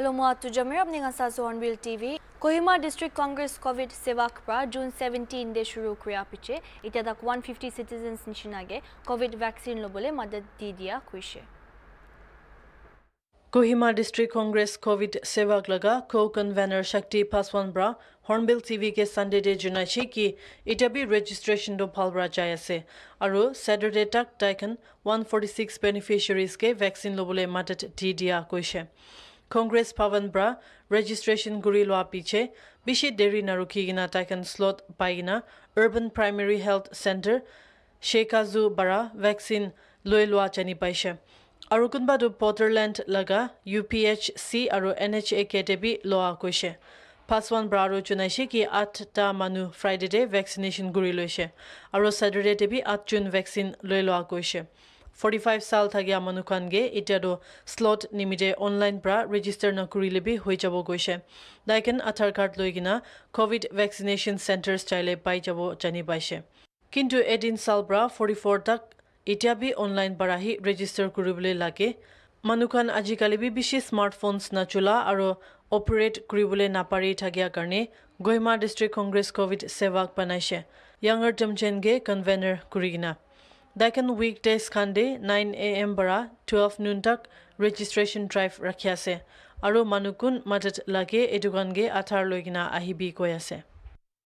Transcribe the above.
Hello, my name is Jamira. I am on Real TV. Kohima District Congress COVID Sevak Pra, June 17, they shuru kriya piche. Itya dak 150 citizens nishinage COVID vaccine lo bole madad didiya kuishe. Kohima District Congress COVID Sevak laga co-convener Shakti Paswan Bra, Hornbill TV ke Sunday day juna chi ki itya bhi registration do pal bra jaya se. Aru Saturday tak taikan 146 beneficiaries ke vaccine lo bole madad didiya kuishe. Congress Pavan Bra, registration Gurilwa Piche, Bishi Deri Narukigina Taikan Slot Paina, Urban Primary Health Center, Sheka Zu Bara, Vaccine Luilwa Chani Paisha. Arukunba do Potterland Laga, UPHC Aru NHA KTB Loa Kushe. Paswan Braro Chunashi ki at ta manu Friday day vaccination guriloshe. Aru Saturday debi at June vaccine Luilwa Kushe. Forty five চাল থাকি আমানু এতিয়াতো slot নিমিতে online পৰা register নকৰিলে বি হৈ যাব গৈছে ডাইকেন আধাৰ কাৰ্ড লৈ কিনে কভিড ভেকচিনেশ্যন চেণ্টাৰ ষ্টাইলে পাই যাব জানি পাইছে কিন্তু এদিন চাল পৰা ফৰ্টি ফ'ৰ তাক এতিয়া বি অনলাইন পৰা আহি ৰেজিষ্টাৰ কৰিবলৈ লাগে মানুহখন আজিকালি বি বেছি স্মাৰ্টফোনছ নাচোলা আৰু অপাৰেট কৰিবলৈ নাপাৰি থাকিয়া কাৰণে গহিমা ডিষ্ট্ৰিক্ট কংগ্ৰেছ কভিড সেৱাক বনাইছে য়াঙৰ টমচেনগে কনভেনাৰ কৰি কিনা দাইকেন উইকডেজ খান্দে নাইন এ এম বৰা টুৱেলভ নুন তাক ৰেজিষ্ট্ৰেশ্যন ড্ৰাইভ ৰাখি আছে আৰু মানুহ কোন মাজত লাগে এইটো গান আধাৰ লৈ কিনা আহিবি কৈ আছে